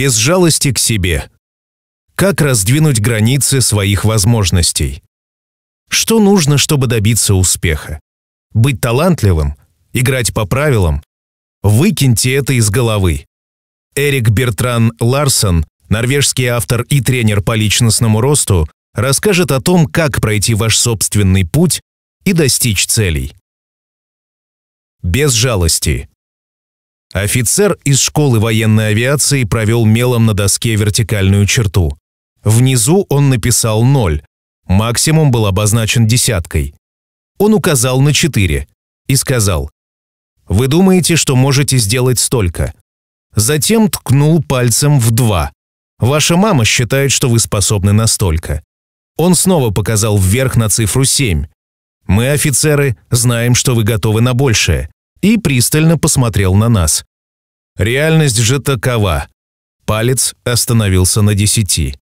без жалости к себе. Как раздвинуть границы своих возможностей? Что нужно, чтобы добиться успеха? Быть талантливым? Играть по правилам? Выкиньте это из головы. Эрик Бертран Ларсон, норвежский автор и тренер по личностному росту, расскажет о том, как пройти ваш собственный путь и достичь целей. Без жалости. Офицер из школы военной авиации провел мелом на доске вертикальную черту. Внизу он написал 0. Максимум был обозначен десяткой. Он указал на 4 и сказал «Вы думаете, что можете сделать столько?» Затем ткнул пальцем в 2. «Ваша мама считает, что вы способны на столько». Он снова показал вверх на цифру 7. «Мы, офицеры, знаем, что вы готовы на большее и пристально посмотрел на нас. «Реальность же такова». Палец остановился на десяти.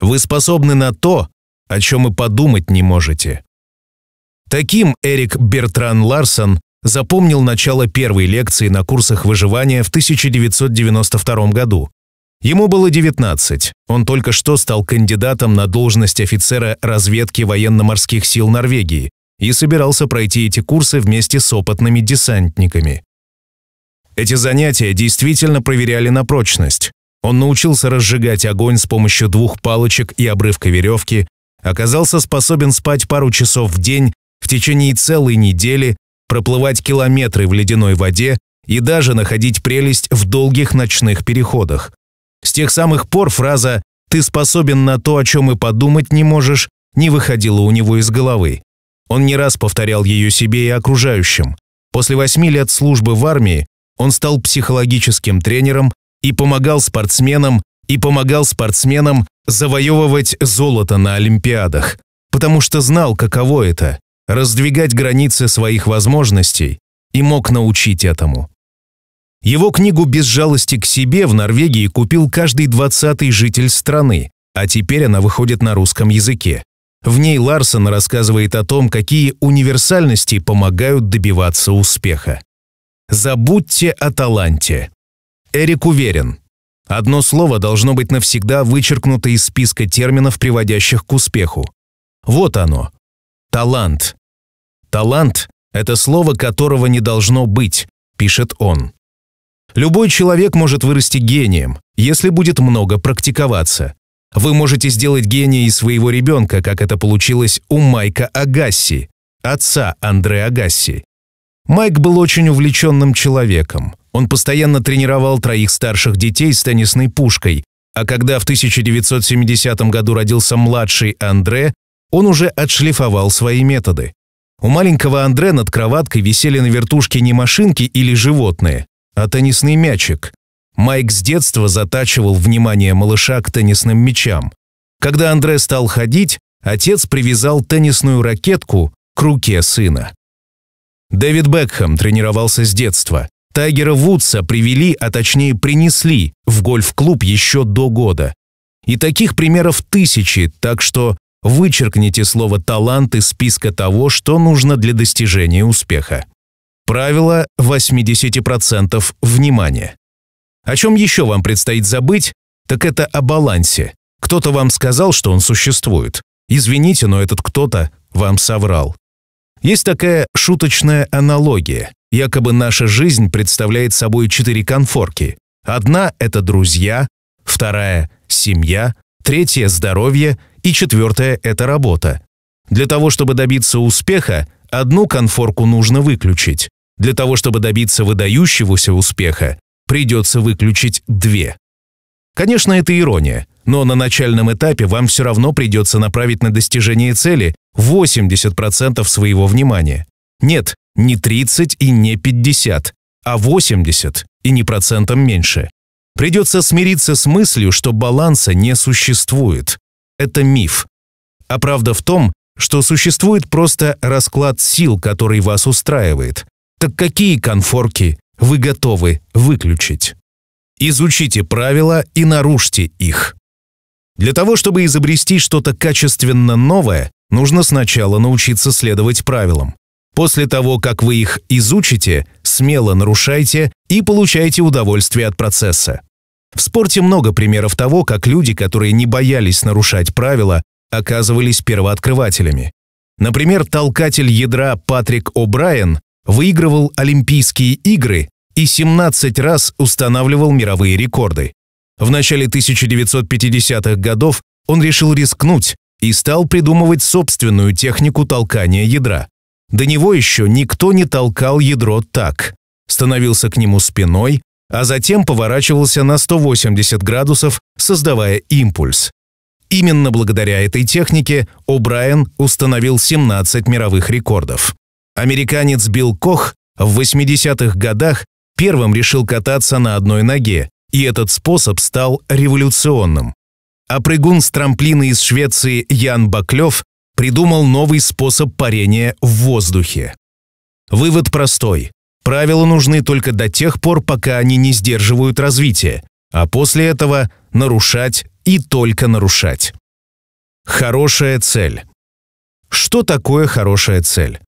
«Вы способны на то, о чем и подумать не можете». Таким Эрик Бертран Ларсон запомнил начало первой лекции на курсах выживания в 1992 году. Ему было 19. Он только что стал кандидатом на должность офицера разведки военно-морских сил Норвегии и собирался пройти эти курсы вместе с опытными десантниками. Эти занятия действительно проверяли на прочность. Он научился разжигать огонь с помощью двух палочек и обрывка веревки, оказался способен спать пару часов в день в течение целой недели, проплывать километры в ледяной воде и даже находить прелесть в долгих ночных переходах. С тех самых пор фраза «ты способен на то, о чем и подумать не можешь» не выходила у него из головы. Он не раз повторял ее себе и окружающим. После восьми лет службы в армии он стал психологическим тренером и помогал спортсменам, и помогал спортсменам завоевывать золото на Олимпиадах, потому что знал, каково это – раздвигать границы своих возможностей и мог научить этому. Его книгу «Без жалости к себе» в Норвегии купил каждый двадцатый житель страны, а теперь она выходит на русском языке. В ней Ларсон рассказывает о том, какие универсальности помогают добиваться успеха. Забудьте о таланте. Эрик уверен, одно слово должно быть навсегда вычеркнуто из списка терминов, приводящих к успеху. Вот оно. Талант. Талант – это слово, которого не должно быть, пишет он. Любой человек может вырасти гением, если будет много практиковаться. Вы можете сделать гения из своего ребенка, как это получилось у Майка Агасси, отца Андре Агасси. Майк был очень увлеченным человеком. Он постоянно тренировал троих старших детей с теннисной пушкой, а когда в 1970 году родился младший Андре, он уже отшлифовал свои методы. У маленького Андре над кроваткой висели на вертушке не машинки или животные, а теннисный мячик, Майк с детства затачивал внимание малыша к теннисным мячам. Когда Андре стал ходить, отец привязал теннисную ракетку к руке сына. Дэвид Бекхэм тренировался с детства. Тайгера Вудса привели, а точнее принесли, в гольф-клуб еще до года. И таких примеров тысячи, так что вычеркните слово «талант» из списка того, что нужно для достижения успеха. Правило 80% внимания. О чем еще вам предстоит забыть, так это о балансе. Кто-то вам сказал, что он существует. Извините, но этот кто-то вам соврал. Есть такая шуточная аналогия. Якобы наша жизнь представляет собой четыре конфорки. Одна – это друзья, вторая – семья, третья – здоровье и четвертая – это работа. Для того, чтобы добиться успеха, одну конфорку нужно выключить. Для того, чтобы добиться выдающегося успеха, придется выключить две. Конечно, это ирония, но на начальном этапе вам все равно придется направить на достижение цели 80% своего внимания. Нет, не 30 и не 50, а 80 и не процентом меньше. Придется смириться с мыслью, что баланса не существует. Это миф. А правда в том, что существует просто расклад сил, который вас устраивает. Так какие конфорки, вы готовы выключить. Изучите правила и нарушьте их. Для того, чтобы изобрести что-то качественно новое, нужно сначала научиться следовать правилам. После того, как вы их изучите, смело нарушайте и получайте удовольствие от процесса. В спорте много примеров того, как люди, которые не боялись нарушать правила, оказывались первооткрывателями. Например, толкатель ядра Патрик О'Брайен выигрывал Олимпийские игры и 17 раз устанавливал мировые рекорды. В начале 1950-х годов он решил рискнуть и стал придумывать собственную технику толкания ядра. До него еще никто не толкал ядро так. Становился к нему спиной, а затем поворачивался на 180 градусов, создавая импульс. Именно благодаря этой технике О'Брайен установил 17 мировых рекордов. Американец Билл Кох в 80-х годах первым решил кататься на одной ноге, и этот способ стал революционным. А прыгун с трамплина из Швеции Ян Баклев придумал новый способ парения в воздухе. Вывод простой. Правила нужны только до тех пор, пока они не сдерживают развитие, а после этого нарушать и только нарушать. Хорошая цель. Что такое хорошая цель?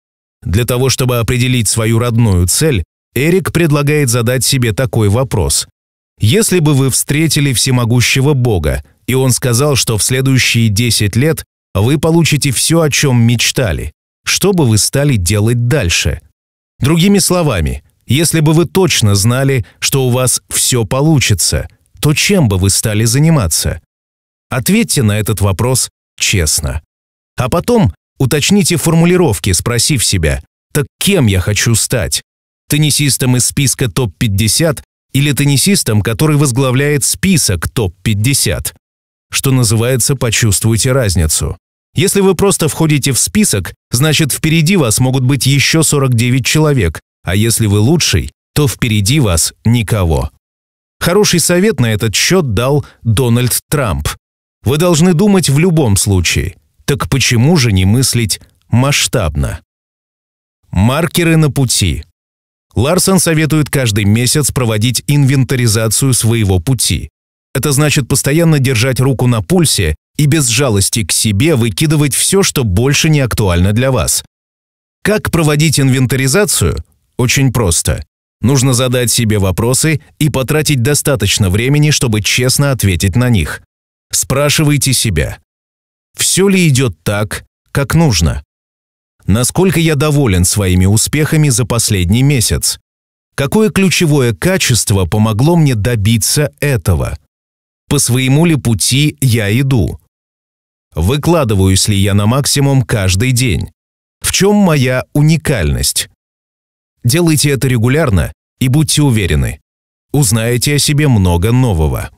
Для того, чтобы определить свою родную цель, Эрик предлагает задать себе такой вопрос. Если бы вы встретили всемогущего Бога, и он сказал, что в следующие 10 лет вы получите все, о чем мечтали, что бы вы стали делать дальше? Другими словами, если бы вы точно знали, что у вас все получится, то чем бы вы стали заниматься? Ответьте на этот вопрос честно. А потом уточните формулировки, спросив себя, так кем я хочу стать? теннисистом из списка топ-50 или теннисистом, который возглавляет список топ-50. Что называется, почувствуйте разницу. Если вы просто входите в список, значит впереди вас могут быть еще 49 человек, а если вы лучший, то впереди вас никого. Хороший совет на этот счет дал Дональд Трамп. Вы должны думать в любом случае. Так почему же не мыслить масштабно? Маркеры на пути. Ларсон советует каждый месяц проводить инвентаризацию своего пути. Это значит постоянно держать руку на пульсе и без жалости к себе выкидывать все, что больше не актуально для вас. Как проводить инвентаризацию? Очень просто. Нужно задать себе вопросы и потратить достаточно времени, чтобы честно ответить на них. Спрашивайте себя. Все ли идет так, как нужно? Насколько я доволен своими успехами за последний месяц? Какое ключевое качество помогло мне добиться этого? По своему ли пути я иду? Выкладываюсь ли я на максимум каждый день? В чем моя уникальность? Делайте это регулярно и будьте уверены. Узнаете о себе много нового.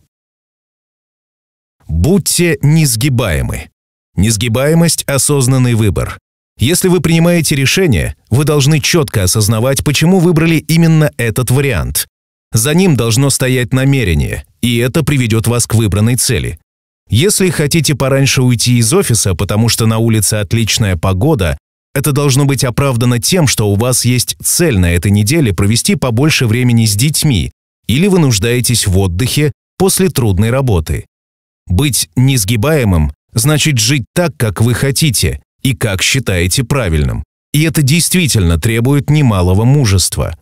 Будьте несгибаемы. Несгибаемость – осознанный выбор. Если вы принимаете решение, вы должны четко осознавать, почему выбрали именно этот вариант. За ним должно стоять намерение, и это приведет вас к выбранной цели. Если хотите пораньше уйти из офиса, потому что на улице отличная погода, это должно быть оправдано тем, что у вас есть цель на этой неделе провести побольше времени с детьми, или вы нуждаетесь в отдыхе после трудной работы. Быть несгибаемым значит жить так, как вы хотите, и как считаете правильным. И это действительно требует немалого мужества.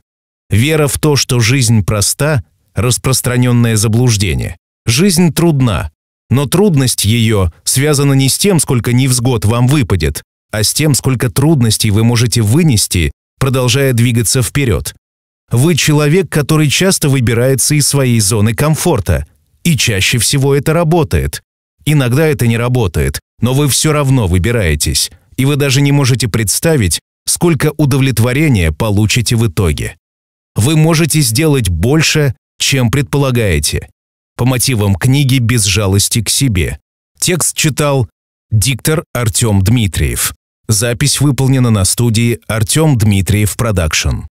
Вера в то, что жизнь проста – распространенное заблуждение. Жизнь трудна, но трудность ее связана не с тем, сколько невзгод вам выпадет, а с тем, сколько трудностей вы можете вынести, продолжая двигаться вперед. Вы человек, который часто выбирается из своей зоны комфорта. И чаще всего это работает. Иногда это не работает, но вы все равно выбираетесь, и вы даже не можете представить, сколько удовлетворения получите в итоге. Вы можете сделать больше, чем предполагаете. По мотивам книги «Без жалости к себе». Текст читал диктор Артем Дмитриев. Запись выполнена на студии Артем Дмитриев Продакшн.